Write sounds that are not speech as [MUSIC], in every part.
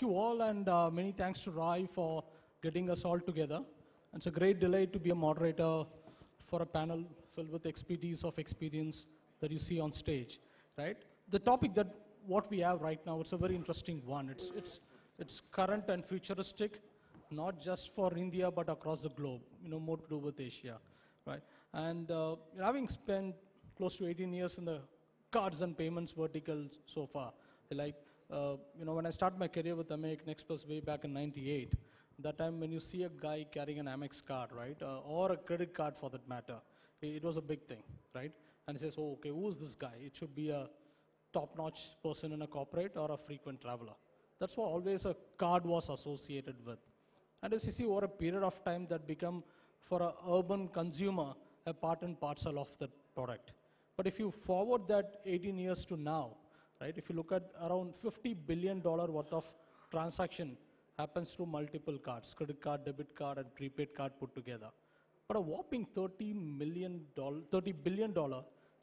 Thank you all and uh, many thanks to Rai for getting us all together. It's a great delight to be a moderator for a panel filled with expertise of experience that you see on stage, right? The topic that what we have right now, it's a very interesting one. It's, it's, it's current and futuristic, not just for India, but across the globe, you know, more to do with Asia, right? And uh, having spent close to 18 years in the cards and payments vertical so far, like uh, you know, when I started my career with Amex Express way back in 98, that time when you see a guy carrying an Amex card, right, uh, or a credit card for that matter, it, it, was a big thing, right? And he says, oh, okay, who's this guy? It should be a top-notch person in a corporate or a frequent traveler. That's what always a card was associated with. And as you see, over a period of time, that become for an urban consumer a part and parcel of the product. But if you forward that 18 years to now, right? If you look at around $50 billion worth of transaction happens through multiple cards, credit card, debit card, and prepaid card put together. But a whopping $30, million, $30 billion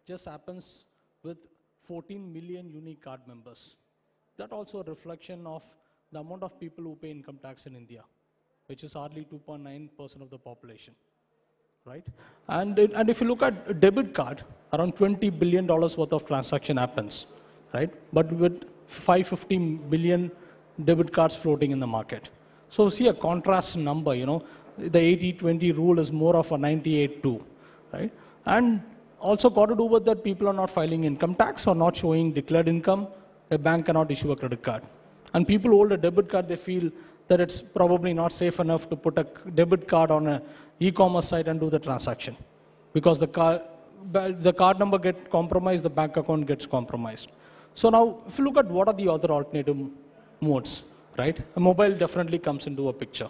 just happens with 14 million unique card members. That also a reflection of the amount of people who pay income tax in India, which is hardly 2.9% of the population, right? And, and if you look at debit card, around $20 billion worth of transaction happens right? But with 550 million debit cards floating in the market. So see a contrast number, you know, the 80-20 rule is more of a 98-2, right? And also got to do with that people are not filing income tax or not showing declared income. A bank cannot issue a credit card. And people hold a debit card, they feel that it's probably not safe enough to put a debit card on an e-commerce site and do the transaction because the, car, the card number gets compromised, the bank account gets compromised. So now, if you look at what are the other alternative modes, right? A mobile definitely comes into a picture,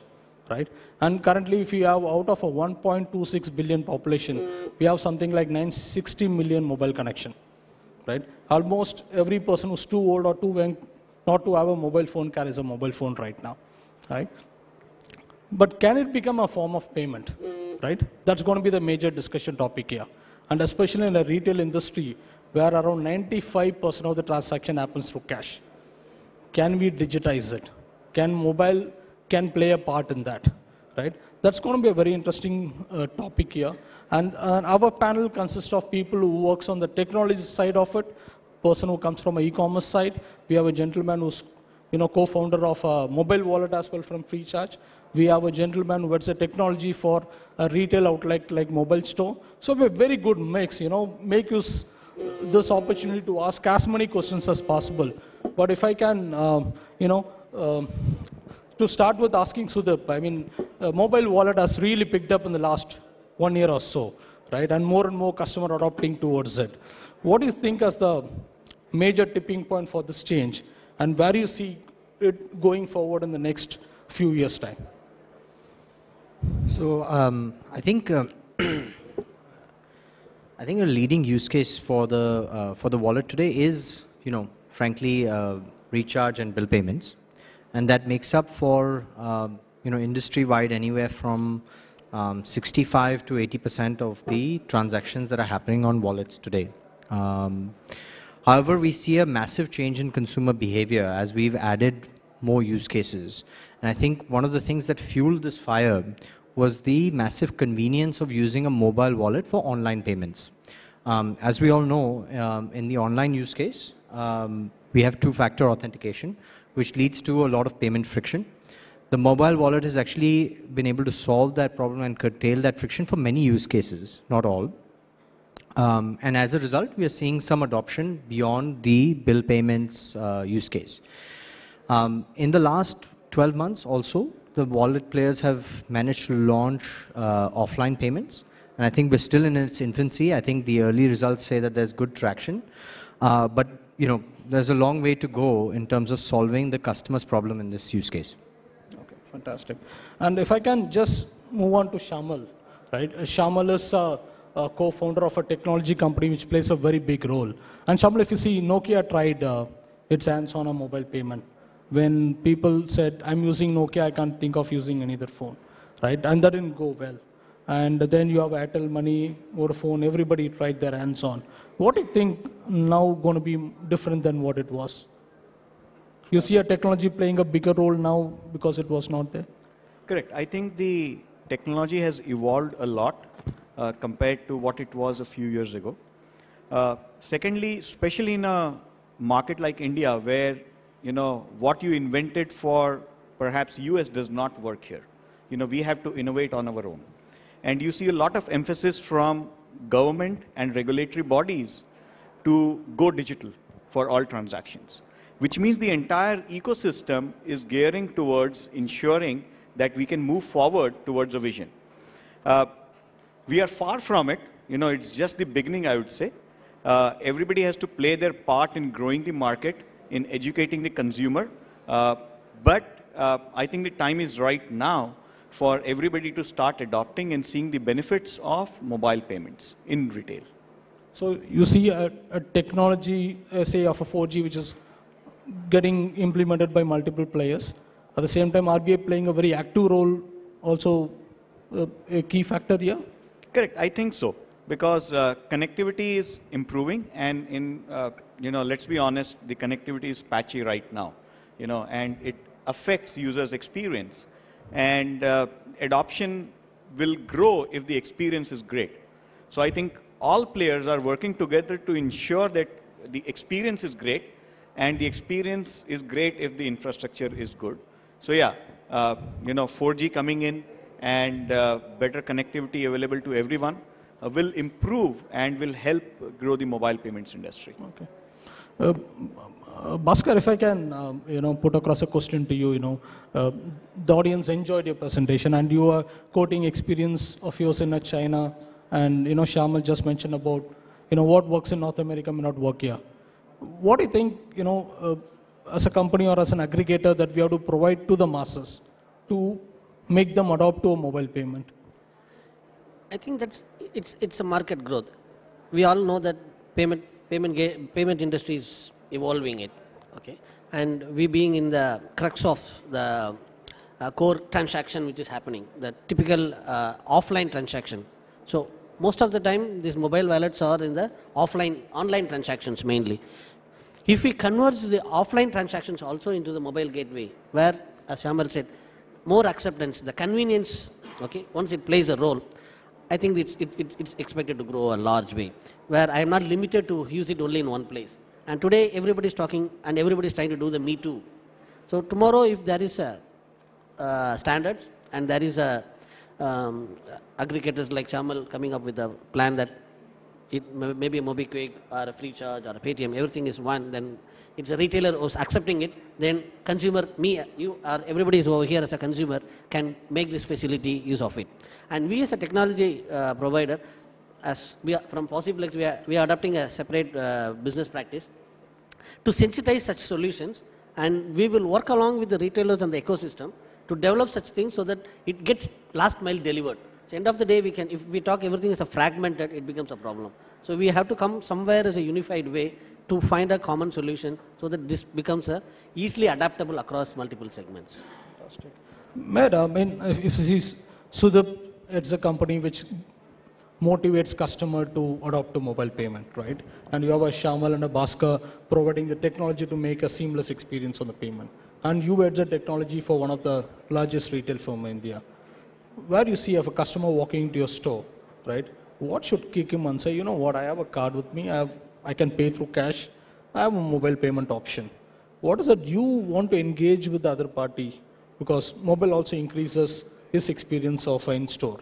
right? And currently, if you have out of a 1.26 billion population, we have something like 960 million mobile connection, right? Almost every person who's too old or too young not to have a mobile phone carries a mobile phone right now, right? But can it become a form of payment, right? That's going to be the major discussion topic here. And especially in the retail industry, where around 95% of the transaction happens through cash. Can we digitize it? Can mobile can play a part in that, right? That's going to be a very interesting uh, topic here. And, our panel consists of people who works on the technology side of it, person who comes from an e-commerce side. We have a gentleman who's you know, co-founder of a mobile wallet as well from Freecharge. We have a gentleman who works a technology for a retail outlet like mobile store. So we have a very good mix, you know, make use this opportunity to ask as many questions as possible. But if I can, um, you know, um, to start with asking Sudip, I mean, uh, mobile wallet has really picked up in the last one year or so, right? And more and more customer adopting towards it. What do you think as the major tipping point for this change? And where do you see it going forward in the next few years' time? So um, I think uh, [CLEARS THROAT] I think a leading use case for the uh, for the wallet today is, you know, frankly, uh, recharge and bill payments, and that makes up for um, you know industry-wide anywhere from um, 65 to 80 percent of the transactions that are happening on wallets today. Um, however, we see a massive change in consumer behavior as we've added more use cases, and I think one of the things that fueled this fire was the massive convenience of using a mobile wallet for online payments. Um, as we all know, um, in the online use case, um, we have two-factor authentication, which leads to a lot of payment friction. The mobile wallet has actually been able to solve that problem and curtail that friction for many use cases, not all. Um, and as a result, we are seeing some adoption beyond the bill payments uh, use case. Um, in the last 12 months also, the wallet players have managed to launch uh, offline payments. And I think we're still in its infancy. I think the early results say that there's good traction. Uh, but, you know, there's a long way to go in terms of solving the customer's problem in this use case. Okay, fantastic. And if I can just move on to Shamal, right? Uh, Shamal is a, uh, a co-founder of a technology company which plays a very big role. And Shamal, if you see, Nokia tried uh, its hands on a mobile payment when people said, I'm using Nokia, I can't think of using another phone, right? And that didn't go well. And then you have Airtel Money, phone, everybody tried their hands on. What do you think now going to be different than what it was? You see a technology playing a bigger role now because it was not there? Correct. I think the technology has evolved a lot uh, compared to what it was a few years ago. Uh, secondly, especially in a market like India where you know, what you invented for perhaps US does not work here. You know, we have to innovate on our own. And you see a lot of emphasis from government and regulatory bodies to go digital for all transactions, which means the entire ecosystem is gearing towards ensuring that we can move forward towards a vision. Uh, we are far from it. You know, it's just the beginning, I would say. Uh, everybody has to play their part in growing the market in educating the consumer. Uh, but uh, I think the time is right now for everybody to start adopting and seeing the benefits of mobile payments in retail. So you see a, a technology, uh, say of a 4G, which is getting implemented by multiple players. At the same time, RBI playing a very active role, also a key factor here? Correct, I think so because uh, connectivity is improving and in, uh, you know, let's be honest, the connectivity is patchy right now, you know, and it affects users' experience. And uh, adoption will grow if the experience is great. So I think all players are working together to ensure that the experience is great and the experience is great if the infrastructure is good. So yeah, uh, you know, 4G coming in and uh, better connectivity available to everyone. Uh, will improve and will help grow the mobile payments industry. Okay. Uh, uh, Bhaskar, if I can, uh, you know, put across a question to you, you know, uh, the audience enjoyed your presentation and you are quoting experience of yours in China and, you know, Shamal just mentioned about, you know, what works in North America may not work here. What do you think, you know, uh, as a company or as an aggregator that we have to provide to the masses to make them adopt to a mobile payment? I think that's it's it's a market growth. We all know that payment payment payment industry is evolving it. Okay, and we being in the crux of the uh, core transaction which is happening, the typical uh, offline transaction. So most of the time, these mobile wallets are in the offline online transactions mainly. If we converge the offline transactions also into the mobile gateway, where as Shamal said, more acceptance, the convenience, okay, once it plays a role, I think it's, it, it, it's expected to grow a large way, where I am not limited to use it only in one place. And today, everybody is talking and everybody is trying to do the Me Too. So tomorrow, if there is a uh, standards and there is a um, aggregators like Shamal coming up with a plan that it may, maybe a MobiQuick or a free charge or a Paytm, everything is one, then it's a retailer who's accepting it, then consumer, me, you, or everybody is over here as a consumer can make this facility use of it. And we as a technology uh, provider, as we are, from Possiflex, we are, we are adopting a separate uh, business practice to sensitize such solutions and we will work along with the retailers and the ecosystem to develop such things so that it gets last mile delivered. So end of the day, we can, if we talk everything is a fragmented, it becomes a problem. So we have to come somewhere as a unified way to find a common solution so that this becomes a easily adaptable across multiple segments. Fantastic. Madam, I mean, if, if this Sudhap, it's a company which motivates customer to adopt to mobile payment, right? And you have a Shamal and a Bhaskar providing the technology to make a seamless experience on the payment. And you add the technology for one of the largest retail firm in India. Where you see if a customer walking into your store, right? What should kick him and say, you know what, I have a card with me, I have I can pay through cash. I have a mobile payment option. What is it you want to engage with the other party? Because mobile also increases his experience of in-store,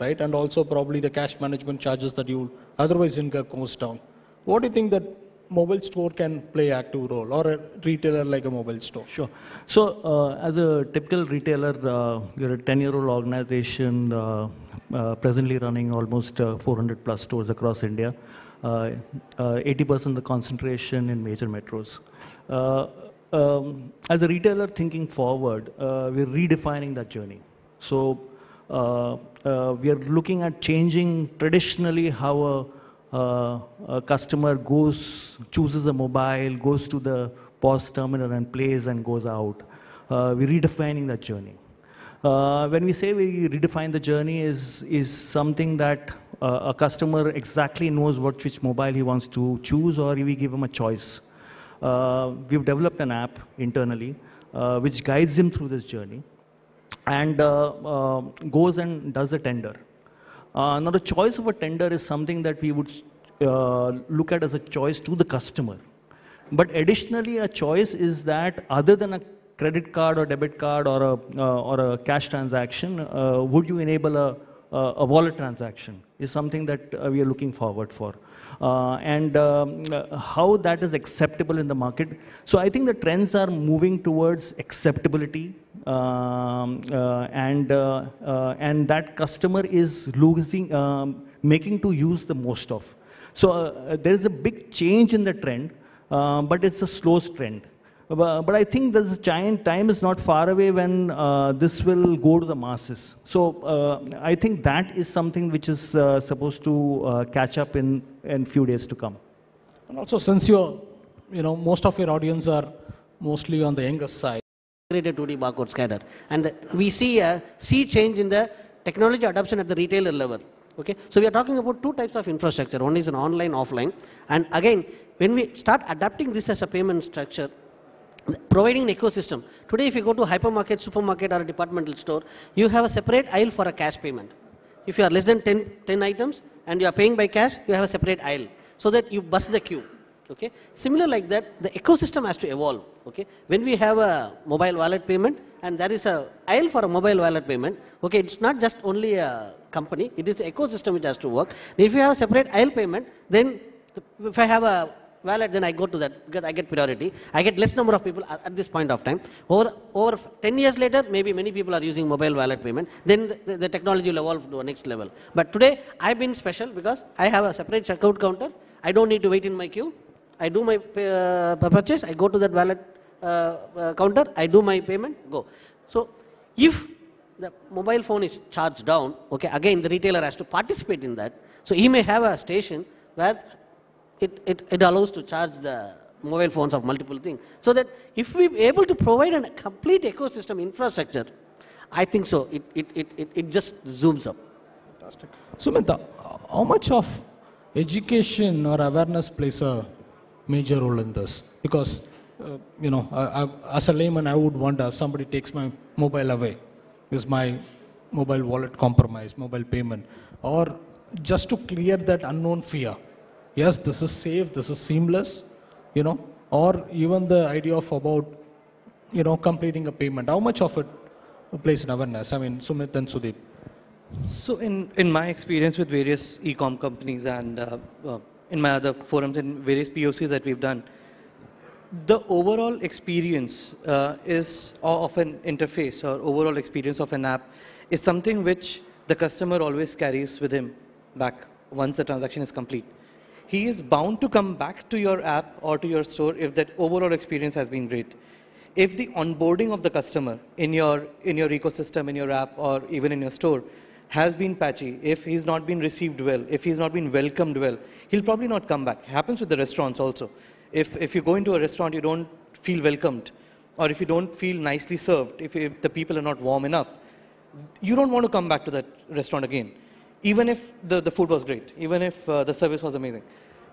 right? And also probably the cash management charges that you otherwise incur goes down. What do you think that mobile store can play active role or a retailer like a mobile store? Sure. So uh, as a typical retailer, uh, you're a 10-year-old organization uh, uh, presently running almost uh, 400 plus stores across India. 80% uh, uh, the concentration in major metros. Uh, um, as a retailer thinking forward, we're redefining that journey. So we are looking at changing traditionally how a, a customer goes, chooses a mobile, goes to the POS terminal and plays and goes out. Uh, we're redefining that journey. Uh, when we say we redefine the journey is, is something that a customer exactly knows what which mobile he wants to choose or we give him a choice. Uh, we've developed an app internally uh, which guides him through this journey and uh, goes and does a tender. now the choice of a tender is something that we would look at as a choice to the customer. But additionally, a choice is that other than a credit card or debit card or a, uh, or a cash transaction, uh, would you enable a uh, a wallet transaction is something that uh, we are looking forward for. Uh, and um, how that is acceptable in the market. So I think the trends are moving towards acceptability um, and, and that customer is losing, um, making to use the most of. So there is a big change in the trend, but it's a slow trend. Uh, but I think this giant time is not far away when uh, this will go to the masses. So uh, I think that is something which is uh, supposed to uh, catch up in in few days to come. And also, since you you know most of your audience are mostly on the younger side, created 2D barcode scanner, and the, we see a sea change in the technology adoption at the retailer level. Okay, so we are talking about two types of infrastructure. One is an online, offline, and again, when we start adapting this as a payment structure, providing an ecosystem. Today, if you go to hypermarket, supermarket, or a departmental store, you have a separate aisle for a cash payment. If you are less than 10, 10 items and you are paying by cash, you have a separate aisle so that you bust the queue. Okay. Similar like that, the ecosystem has to evolve. Okay. When we have a mobile wallet payment and there is a aisle for a mobile wallet payment, okay, it's not just only a company, it is the ecosystem which has to work. If you have a separate aisle payment, then if I have a valid, then I go to that because I get priority. I get less number of people at, at this point of time. Over, over 10 years later, maybe many people are using mobile wallet payment. Then the, the, the technology will evolve to a next level. But today, I've been special because I have a separate checkout counter. I don't need to wait in my queue. I do my uh, purchase. I go to that wallet uh, uh, counter. I do my payment. Go. So if the mobile phone is charged down, okay, again the retailer has to participate in that. So he may have a station where it, it, it allows to charge the mobile phones of multiple things. So that if we're able to provide a complete ecosystem infrastructure, I think so. It, it, it, it, it just zooms up. Fantastic. Sumanta, how much of education or awareness plays a major role in this? Because, uh, you know, I, I, as a layman, I would wonder if somebody takes my mobile away. Is my mobile wallet compromised, mobile payment? Or just to clear that unknown fear? yes, this is safe, this is seamless, you know, or even the idea of about, you know, completing a payment. How much of it plays in awareness? I mean, Sumit and Sudeep. So in, in my experience with various e-com companies and uh, uh, in my other forums and various POCs that we've done, the overall experience uh, is of an interface or overall experience of an app is something which the customer always carries with him back once the transaction is complete he is bound to come back to your app or to your store if that overall experience has been great. If the onboarding of the customer in your, in your ecosystem, in your app, or even in your store has been patchy, if he's not been received well, if he's not been welcomed well, he'll probably not come back. It happens with the restaurants also. If, if you go into a restaurant, you don't feel welcomed, or if you don't feel nicely served, if, if the people are not warm enough, you don't want to come back to that restaurant again even if the, the food was great, even if uh, the service was amazing.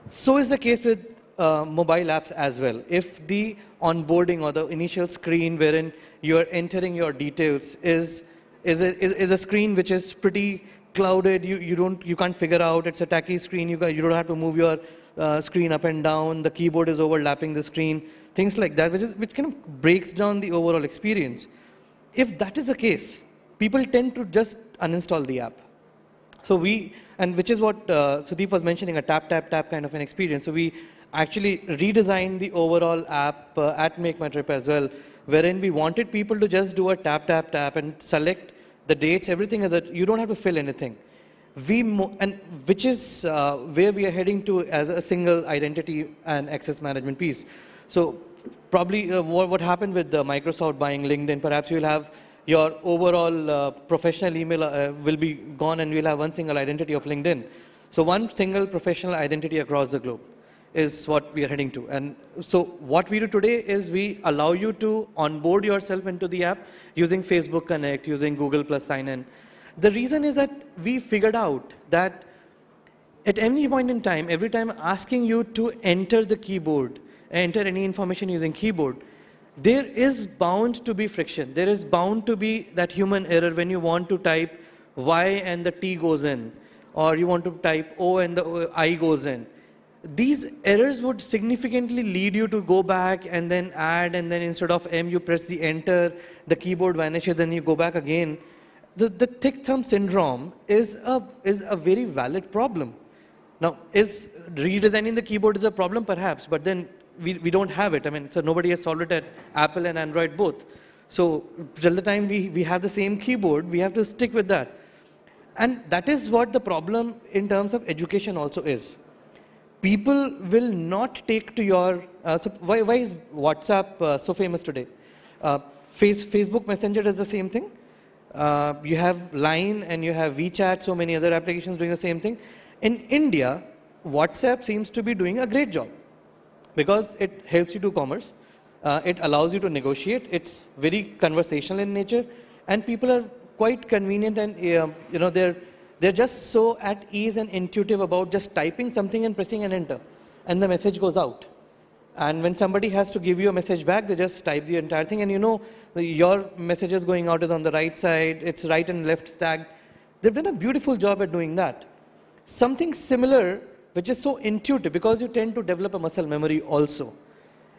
So is the case with uh, mobile apps as well. If the onboarding or the initial screen wherein you're entering your details is, is, a, is, is a screen which is pretty clouded, you, you, don't, you can't figure out, it's a tacky screen, you, you don't have to move your uh, screen up and down, the keyboard is overlapping the screen, things like that, which, is, which kind of breaks down the overall experience. If that is the case, people tend to just uninstall the app so we, and which is what uh, Sudeep was mentioning, a tap, tap, tap kind of an experience. So we actually redesigned the overall app uh, at Make My Trip as well, wherein we wanted people to just do a tap, tap, tap and select the dates, everything is that you don't have to fill anything. We and which is uh, where we are heading to as a single identity and access management piece. So probably uh, what, what, happened with the Microsoft buying LinkedIn, perhaps you'll have your overall uh, professional email uh, will be gone and we'll have one single identity of LinkedIn. So one single professional identity across the globe is what we are heading to. And so what we do today is we allow you to onboard yourself into the app using Facebook Connect, using Google Plus Sign In. The reason is that we figured out that at any point in time, every time asking you to enter the keyboard, enter any information using keyboard, there is bound to be friction. There is bound to be that human error when you want to type Y and the T goes in, or you want to type O and the I goes in. These errors would significantly lead you to go back and then add, and then instead of M, you press the enter, the keyboard vanishes, then you go back again. The, the thick thumb syndrome is a, is a very valid problem. Now, is redesigning the keyboard is a problem? Perhaps, but then we, we don't have it. I mean, so nobody has solved it at Apple and Android both. So till the time we, we have the same keyboard, we have to stick with that. And that is what the problem in terms of education also is. People will not take to your, uh, so why, why is WhatsApp uh, so famous today? Uh, face, Facebook Messenger does the same thing. Uh, you have Line and you have WeChat, so many other applications doing the same thing. In India, WhatsApp seems to be doing a great job because it helps you do commerce. Uh, it allows you to negotiate. It's very conversational in nature, and people are quite convenient and you know they're they're just so at ease and intuitive about just typing something and pressing an enter, and the message goes out. And when somebody has to give you a message back, they just type the entire thing, and you know your messages going out is on the right side. It's right and left tagged. They've done a beautiful job at doing that. Something similar which is so intuitive because you tend to develop a muscle memory also.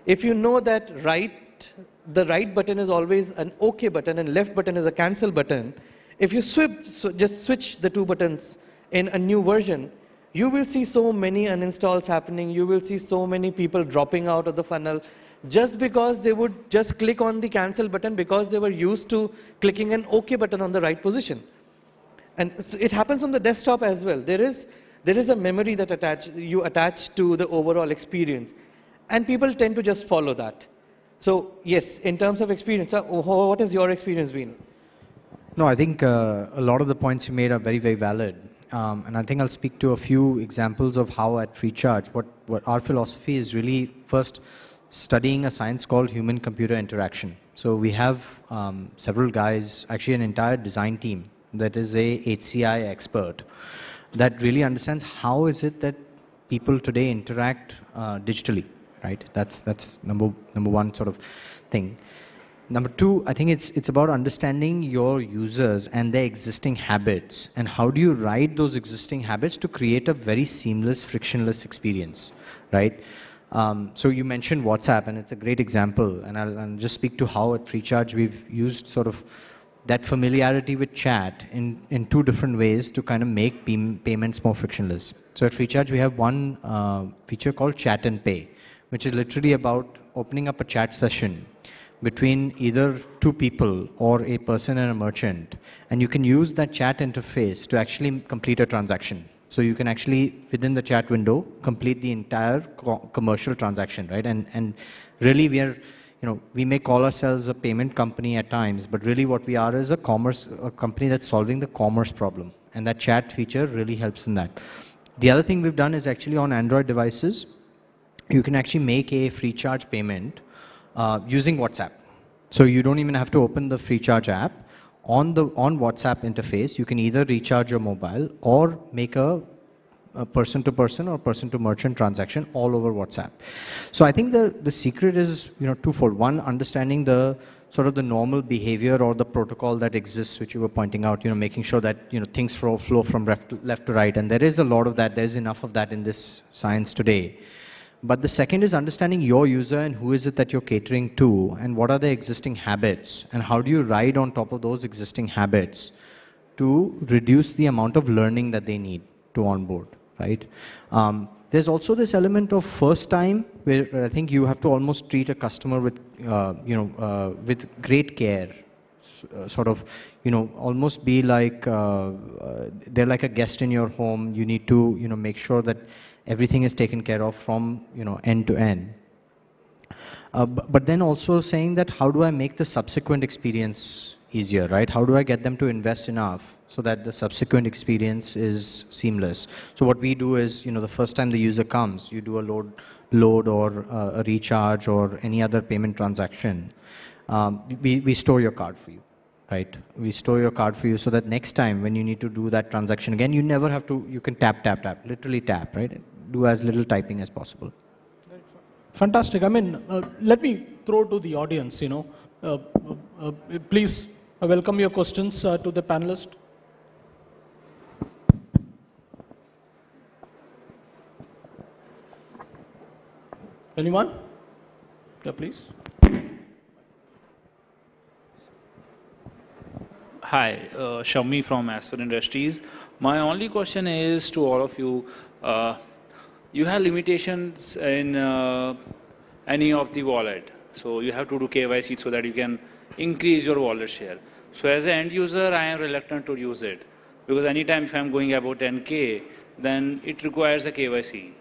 If you know that right, the right button is always an OK button and left button is a cancel button, if you swip, so just switch the two buttons in a new version, you will see so many uninstalls happening, you will see so many people dropping out of the funnel just because they would just click on the cancel button because they were used to clicking an OK button on the right position. And so it happens on the desktop as well. There is there is a memory that attach, you attach to the overall experience. And people tend to just follow that. So, yes, in terms of experience, uh, what has your experience been? No, I think uh, a lot of the points you made are very, very valid. Um, and I think I'll speak to a few examples of how at Recharge, what, what our philosophy is really first studying a science called human computer interaction. So we have um, several guys, actually, an entire design team that is a HCI expert that really understands how is it that people today interact uh, digitally, right? That's that's number number one sort of thing. Number two, I think it's it's about understanding your users and their existing habits and how do you ride those existing habits to create a very seamless, frictionless experience, right? Um, so you mentioned WhatsApp, and it's a great example. And I'll, I'll just speak to how at FreeCharge we've used sort of that familiarity with chat in, in two different ways to kind of make payments more frictionless. So at FreeCharge, we have one uh, feature called Chat and Pay, which is literally about opening up a chat session between either two people or a person and a merchant. And you can use that chat interface to actually complete a transaction. So you can actually, within the chat window, complete the entire co commercial transaction, right? And, and really, we are you know, we may call ourselves a payment company at times, but really what we are is a commerce a company that's solving the commerce problem. And that chat feature really helps in that. The other thing we've done is actually on Android devices, you can actually make a free charge payment uh, using WhatsApp. So you don't even have to open the free charge app. On the on WhatsApp interface, you can either recharge your mobile or make a uh, person to person or person to merchant transaction all over WhatsApp. So I think the, the secret is you know twofold. One, understanding the sort of the normal behavior or the protocol that exists, which you were pointing out, you know, making sure that you know things flow, flow from left to, left to right, and there is a lot of that. There is enough of that in this science today. But the second is understanding your user and who is it that you're catering to, and what are their existing habits, and how do you ride on top of those existing habits to reduce the amount of learning that they need to onboard right? Um, there's also this element of first time where I think you have to almost treat a customer with, uh, you know, uh, with great care, uh, sort of, you know, almost be like, uh, uh, they're like a guest in your home. You need to, you know, make sure that everything is taken care of from, you know, end to end. Uh, but then also saying that how do I make the subsequent experience easier, right? How do I get them to invest enough so that the subsequent experience is seamless? So what we do is, you know, the first time the user comes, you do a load, load or uh, a recharge or any other payment transaction. Um, we, we store your card for you, right? We store your card for you so that next time when you need to do that transaction again, you never have to, you can tap, tap, tap, literally tap, right? Do as little typing as possible. Fantastic. I mean, uh, let me throw to the audience, you know, uh, uh, uh please I welcome your questions uh, to the panelists. Anyone? Yeah, please. Hi, uh, Shami from Asper Industries. My only question is to all of you. Uh, you have limitations in uh, any of the wallet. So you have to do KYC so that you can increase your wallet share. So as an end user, I am reluctant to use it because anytime if I'm going above 10K, then it requires a KYC.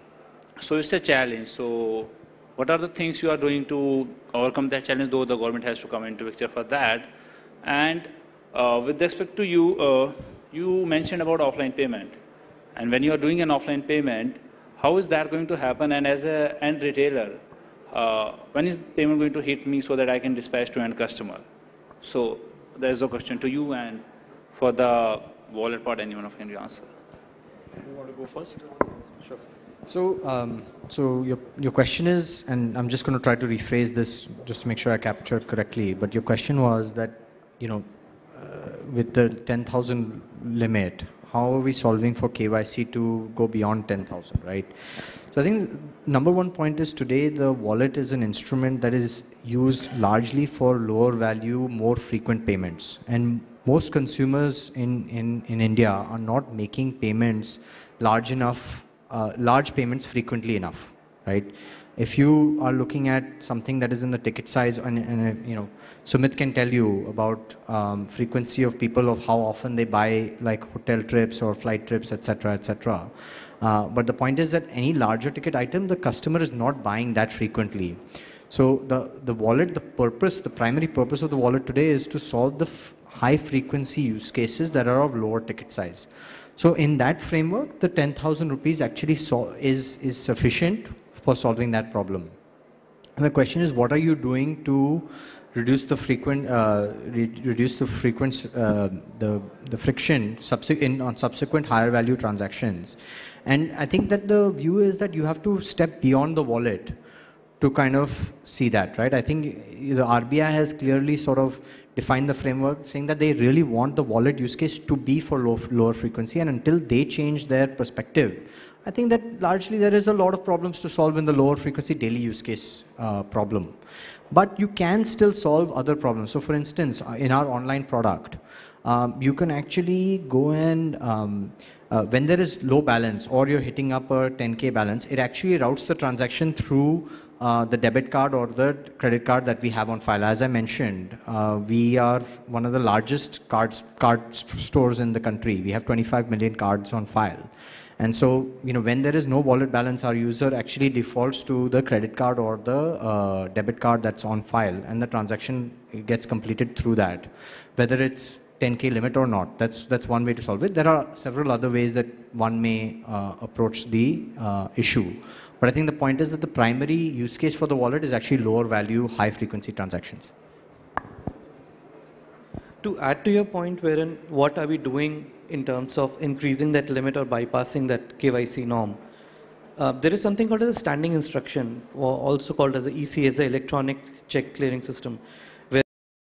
So it's a challenge. So what are the things you are doing to overcome that challenge, though the government has to come into picture for that. And uh, with respect to you, uh, you mentioned about offline payment. And when you are doing an offline payment, how is that going to happen? And as an end retailer, uh, when is payment going to hit me so that I can dispatch to end customer? So there is no question to you and for the wallet part, anyone of can answer. You want to go first? Sure. So, um, so your, your question is, and I'm just going to try to rephrase this just to make sure I it correctly. But your question was that, you know, uh, with the 10,000 limit, how are we solving for KYC to go beyond 10,000, right? So I think number one point is today the wallet is an instrument that is used largely for lower value, more frequent payments. And most consumers in, in, in India are not making payments large enough, uh, large payments frequently enough right? If you are looking at something that is in the ticket size, and, and uh, you know, Sumit can tell you about um, frequency of people of how often they buy like hotel trips or flight trips, etc., etc. Uh, but the point is that any larger ticket item, the customer is not buying that frequently. So the the wallet, the purpose, the primary purpose of the wallet today is to solve the high frequency use cases that are of lower ticket size. So in that framework, the 10,000 rupees actually so is, is sufficient for solving that problem. And the question is, what are you doing to reduce the frequent, uh, re reduce the frequent, uh, the the friction in, on subsequent higher value transactions? And I think that the view is that you have to step beyond the wallet to kind of see that, right? I think the RBI has clearly sort of defined the framework saying that they really want the wallet use case to be for low, lower frequency and until they change their perspective I think that largely there is a lot of problems to solve in the lower frequency daily use case uh, problem. But you can still solve other problems. So for instance, uh, in our online product, um, you can actually go and um, uh, when there is low balance or you're hitting up a 10k balance, it actually routes the transaction through uh, the debit card or the credit card that we have on file. As I mentioned, uh, we are one of the largest cards, card stores in the country. We have 25 million cards on file. And so, you know, when there is no wallet balance, our user actually defaults to the credit card or the uh, debit card that's on file, and the transaction gets completed through that, whether it's 10k limit or not. That's that's one way to solve it. There are several other ways that one may uh, approach the uh, issue. But I think the point is that the primary use case for the wallet is actually lower value, high frequency transactions. To add to your point, wherein what are we doing in terms of increasing that limit or bypassing that KYC norm. Uh, there is something called as a standing instruction, or also called as the ECS, the electronic check clearing system, where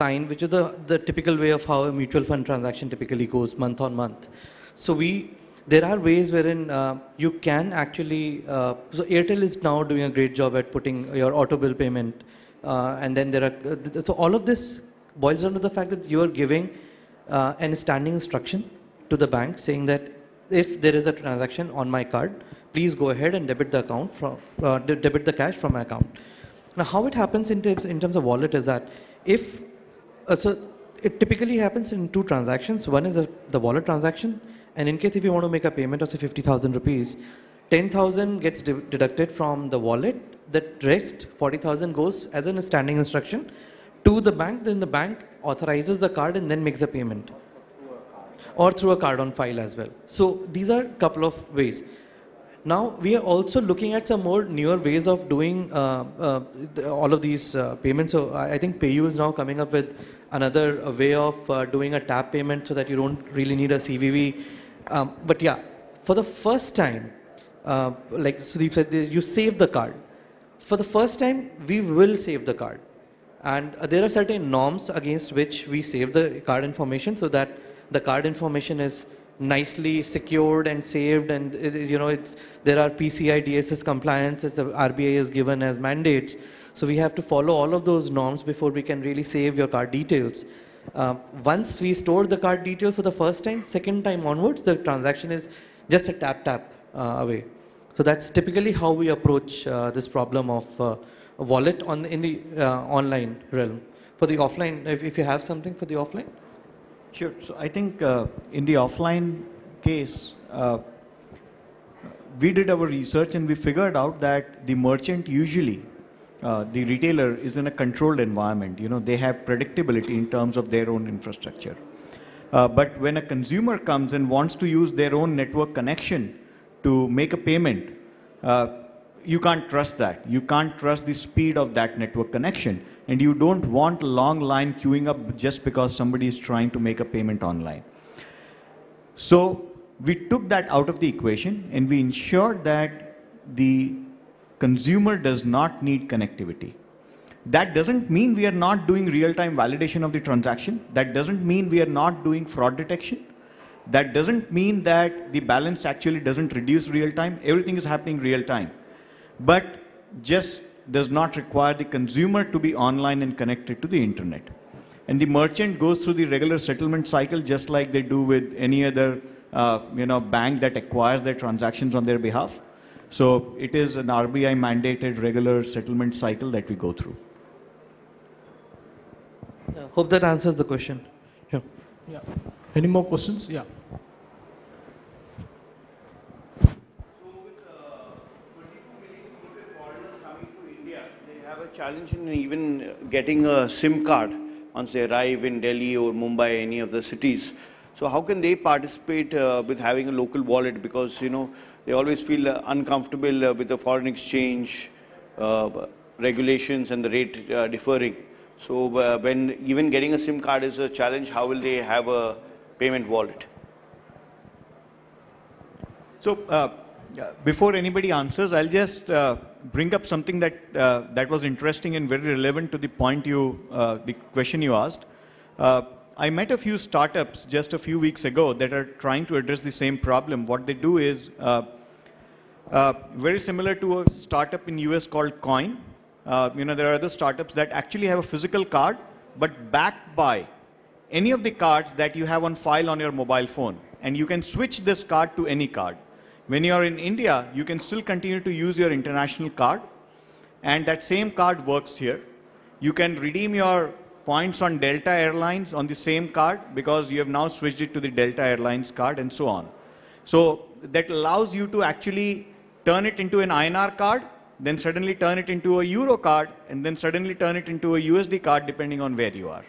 sign, which is the, the typical way of how a mutual fund transaction typically goes month on month. So we, there are ways wherein uh, you can actually, uh, so Airtel is now doing a great job at putting your auto bill payment, uh, and then there are, uh, so all of this boils down to the fact that you are giving uh, an standing instruction to the bank saying that if there is a transaction on my card, please go ahead and debit the account from uh, debit the cash from my account. Now, how it happens in terms in terms of wallet is that if uh, so, it typically happens in two transactions. One is a, the wallet transaction, and in case if you want to make a payment of say fifty thousand rupees, ten thousand gets de deducted from the wallet. The rest forty thousand goes as an standing instruction to the bank. Then the bank authorizes the card and then makes a payment or through a card on file as well. So these are couple of ways. Now we are also looking at some more newer ways of doing uh, uh, all of these uh, payments. So I think PayU is now coming up with another uh, way of uh, doing a tap payment so that you don't really need a CVV. Um, but yeah, for the first time, uh, like Sudeep said, you save the card. For the first time, we will save the card. And there are certain norms against which we save the card information so that the card information is nicely secured and saved and you know there are PCI DSS compliance that the RBI has given as mandates so we have to follow all of those norms before we can really save your card details uh, once we store the card detail for the first time second time onwards the transaction is just a tap tap uh, away so that's typically how we approach uh, this problem of uh, wallet on in the uh, online realm for the offline if, if you have something for the offline Sure. So I think uh, in the offline case, uh, we did our research and we figured out that the merchant usually, uh, the retailer is in a controlled environment. You know, they have predictability in terms of their own infrastructure. Uh, but when a consumer comes and wants to use their own network connection to make a payment, uh, you can't trust that. You can't trust the speed of that network connection and you don't want a long line queuing up just because somebody is trying to make a payment online. So we took that out of the equation and we ensured that the consumer does not need connectivity. That doesn't mean we are not doing real-time validation of the transaction. That doesn't mean we are not doing fraud detection. That doesn't mean that the balance actually doesn't reduce real-time. Everything is happening real-time. But just does not require the consumer to be online and connected to the internet. And the merchant goes through the regular settlement cycle just like they do with any other uh, you know, bank that acquires their transactions on their behalf. So it is an RBI mandated regular settlement cycle that we go through. Uh, hope that answers the question. Yeah. yeah. Any more questions? Yeah. challenge in even getting a SIM card once they arrive in Delhi or Mumbai, any of the cities. So how can they participate uh, with having a local wallet? Because, you know, they always feel uh, uncomfortable uh, with the foreign exchange uh, regulations and the rate uh, differing. So uh, when even getting a SIM card is a challenge, how will they have a payment wallet? So before anybody answers, I'll just bring up something that, uh, that was interesting and very relevant to the point you, uh, the question you asked. Uh, I met a few startups just a few weeks ago that are trying to address the same problem. What they do is uh, uh, very similar to a startup in US called Coin. Uh, you know, there are other startups that actually have a physical card, but backed by any of the cards that you have on file on your mobile phone. And you can switch this card to any card. When you're in India, you can still continue to use your international card and that same card works here. You can redeem your points on Delta Airlines on the same card because you have now switched it to the Delta Airlines card and so on. So that allows you to actually turn it into an INR card, then suddenly turn it into a Euro card, and then suddenly turn it into a USD card depending on where you are.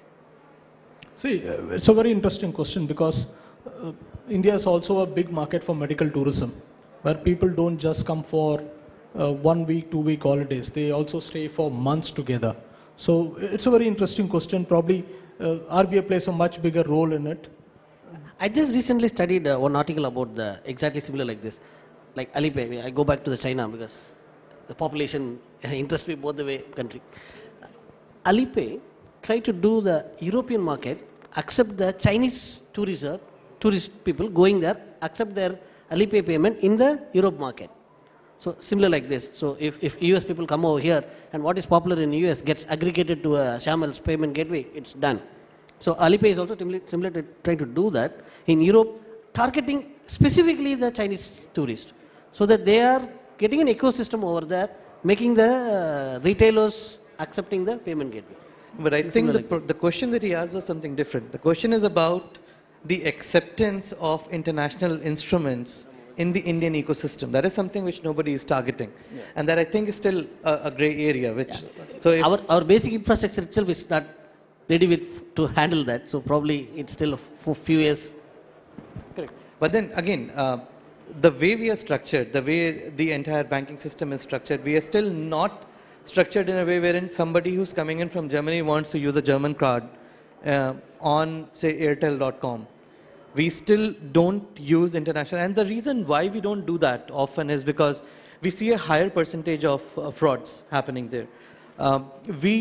See, uh, it's a very interesting question because uh, India is also a big market for medical tourism where people don't just come for uh, one week, two week holidays. They also stay for months together. So it's a very interesting question. Probably uh, plays a much bigger role in it. I just recently studied uh, one article about the exactly similar like this, like Alipay. I go back to the China because the population [LAUGHS] interests me both the way country. Alipay tried to do the European market, accept the Chinese tourism, tourist people going there, accept their Alipay payment in the Europe market. So similar like this. So if, if US people come over here and what is popular in US gets aggregated to a Shamel's payment gateway, it's done. So Alipay is also similar to trying to do that in Europe, targeting specifically the Chinese tourists so that they are getting an ecosystem over there, making the uh, retailers accepting the payment gateway. But I think the, like the question that he asked was something different. The question is about the acceptance of international instruments in the Indian ecosystem. That is something which nobody is targeting. Yeah. And that I think is still a, a gray area. Which yeah. so our, our basic infrastructure itself is not ready with, to handle that. So probably it's still for few years. Correct. But then again, uh, the way we are structured, the way the entire banking system is structured, we are still not structured in a way wherein somebody who's coming in from Germany wants to use a German card uh, on, say, airtel.com we still don't use international. And the reason why we don't do that often is because we see a higher percentage of uh, frauds happening there. Um, we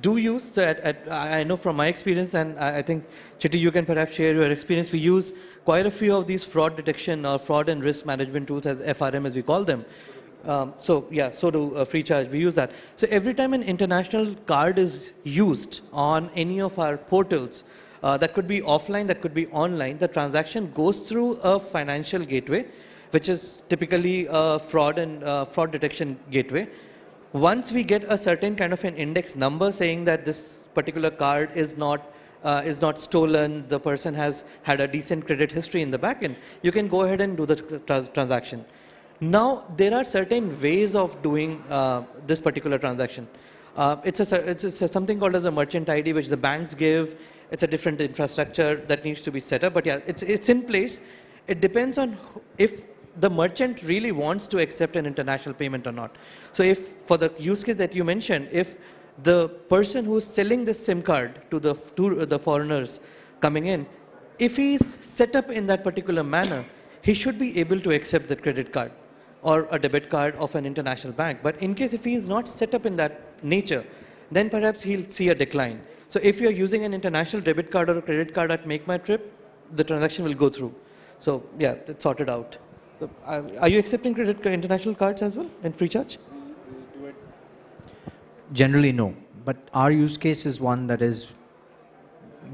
do use, uh, at, at, I know from my experience, and I, I think, Chitti, you can perhaps share your experience, we use quite a few of these fraud detection or fraud and risk management tools, as FRM as we call them. Um, so yeah, so do uh, free charge. We use that. So every time an international card is used on any of our portals, uh, that could be offline, that could be online, the transaction goes through a financial gateway, which is typically a fraud and uh, fraud detection gateway. Once we get a certain kind of an index number saying that this particular card is not uh, is not stolen, the person has had a decent credit history in the backend, you can go ahead and do the tra transaction. Now, there are certain ways of doing uh, this particular transaction. Uh, it's, a, it's, a, something called as a merchant ID, which the banks give it's a different infrastructure that needs to be set up. But yeah, it's, it's in place. It depends on if the merchant really wants to accept an international payment or not. So if for the use case that you mentioned, if the person who's selling the SIM card to the, to the foreigners coming in, if he's set up in that particular manner, he should be able to accept the credit card or a debit card of an international bank. But in case if he is not set up in that nature, then perhaps he'll see a decline. So if you're using an international debit card or a credit card at Make My Trip, the transaction will go through. So yeah, it's sorted out. Uh, are you accepting credit international cards as well in free charge? Generally, no. But our use case is one that is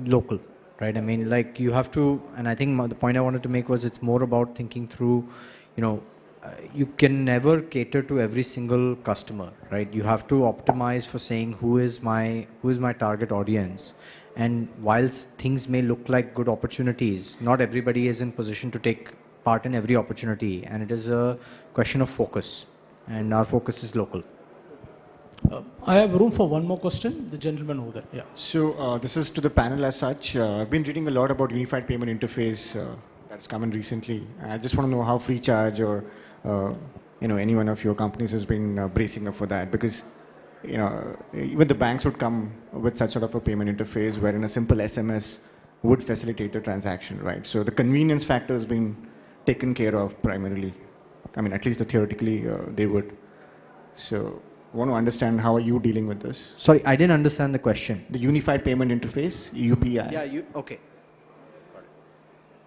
local, right? I mean, like you have to, and I think the point I wanted to make was it's more about thinking through, you know, you can never cater to every single customer, right? You have to optimize for saying who is my who is my target audience, and whilst things may look like good opportunities, not everybody is in position to take part in every opportunity, and it is a question of focus, and our focus is local. Uh, I have room for one more question. The gentleman over there. Yeah. So uh, this is to the panel as such. Uh, I've been reading a lot about unified payment interface uh, that's come in recently. I just want to know how free charge or uh, you know, any one of your companies has been uh, bracing up for that because you know, even the banks would come with such sort of a payment interface wherein a simple SMS would facilitate the transaction, right? So the convenience factor has been taken care of primarily. I mean, at least the theoretically uh, they would. So want to understand how are you dealing with this? Sorry, I didn't understand the question. The unified payment interface, UPI. Yeah, you, okay.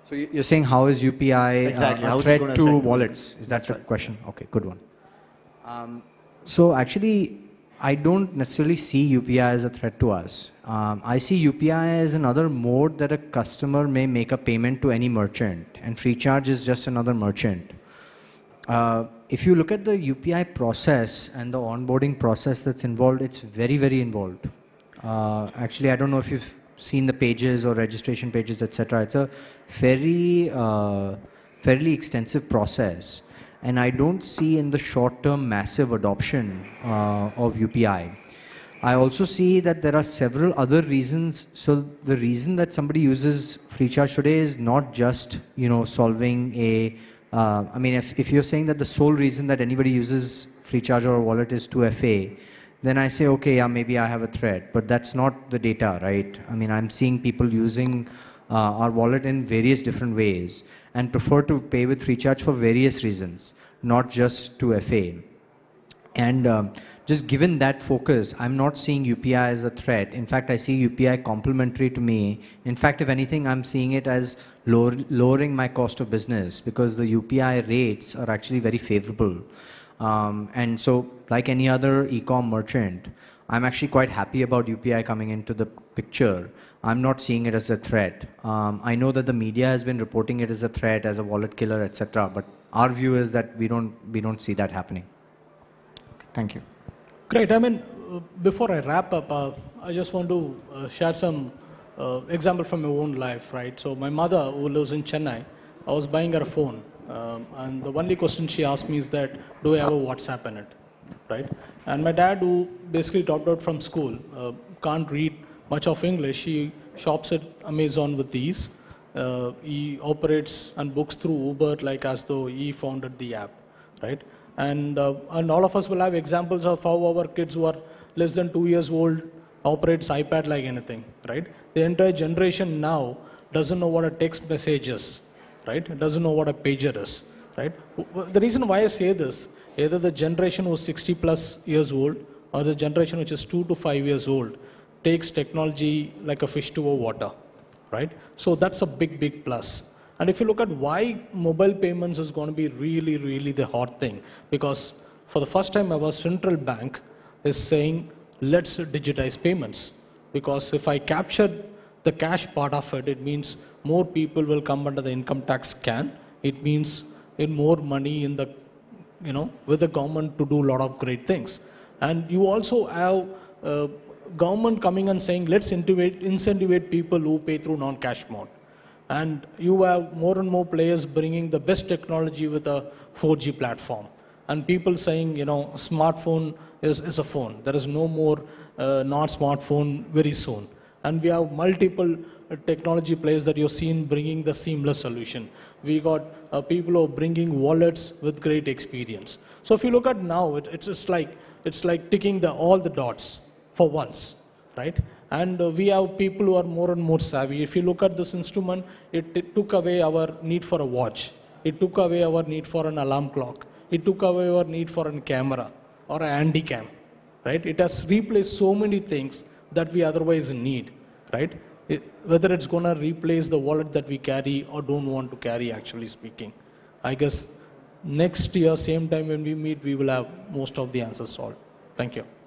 So you're saying how is UPI uh, exactly. uh, a threat to wallets? Is that the right. question? Okay, good one. Um, so actually, I don't necessarily see UPI as a threat to us. Um, I see UPI as another mode that a customer may make a payment to any merchant, and free charge is just another merchant. Uh, if you look at the UPI process and the onboarding process that's involved, it's very, very involved. Uh, actually, I don't know if you've seen the pages or registration pages, etc. It's a very uh, fairly extensive process, and I don't see in the short term massive adoption uh, of UPI. I also see that there are several other reasons. So the reason that somebody uses free charge today is not just you know solving a. Uh, I mean, if, if you're saying that the sole reason that anybody uses free charge or wallet is to fa then I say, okay, yeah, maybe I have a threat. But that's not the data, right? I mean, I'm seeing people using uh, our wallet in various different ways and prefer to pay with Freecharge for various reasons, not just to FA. And um, just given that focus, I'm not seeing UPI as a threat. In fact, I see UPI complementary to me. In fact, if anything, I'm seeing it as lower, lowering my cost of business because the UPI rates are actually very favorable. Um, and so like any other e-com merchant, I'm actually quite happy about UPI coming into the picture. I'm not seeing it as a threat. Um, I know that the media has been reporting it as a threat, as a wallet killer, etc. But our view is that we don't we don't see that happening. Thank you. Great. I mean, uh, before I wrap up, uh, I just want to uh, share some uh, example from my own life. Right. So my mother, who lives in Chennai, I was buying her a phone, um, and the only question she asked me is that, do I have a WhatsApp in it? right? And my dad, who basically dropped out from school, uh, can't read much of English. He shops at Amazon with these. Uh, he operates and books through Uber like as though he founded the app, right? And, uh, and all of us will have examples of how our kids who are less than two years old operates iPad like anything, right? The entire generation now doesn't know what a text message is, right? It doesn't know what a pager is, right? The reason why I say this either the generation who's 60 plus years old or the generation which is 2 to 5 years old takes technology like a fish to a water, right? So that's a big, big plus. And if you look at why mobile payments is going to be really, really the hot thing, because for the first time ever, central bank is saying, let's digitize payments. Because if I capture the cash part of it, it means more people will come under the income tax scan. It means in more money in the you know, with the government to do a lot of great things. And you also have uh, government coming and saying, let's incentivate, incentivate people who pay through non-cash mode. And you have more and more players bringing the best technology with a 4G platform. And people saying, you know, smartphone is, is a phone. There is no more uh, smartphone very soon. And we have multiple uh, technology players that you've seen bringing the seamless solution. We got uh, people who are bringing wallets with great experience. So if you look at now, it, it's just like, it's like ticking the, all the dots for once, right? And uh, we have people who are more and more savvy. If you look at this instrument, it, it took away our need for a watch. It took away our need for an alarm clock. It took away our need for a camera or a cam, right? It has replaced so many things that we otherwise need, right? whether it's going to replace the wallet that we carry or don't want to carry, actually speaking. I guess next year, same time when we meet, we will have most of the answers solved. Thank you.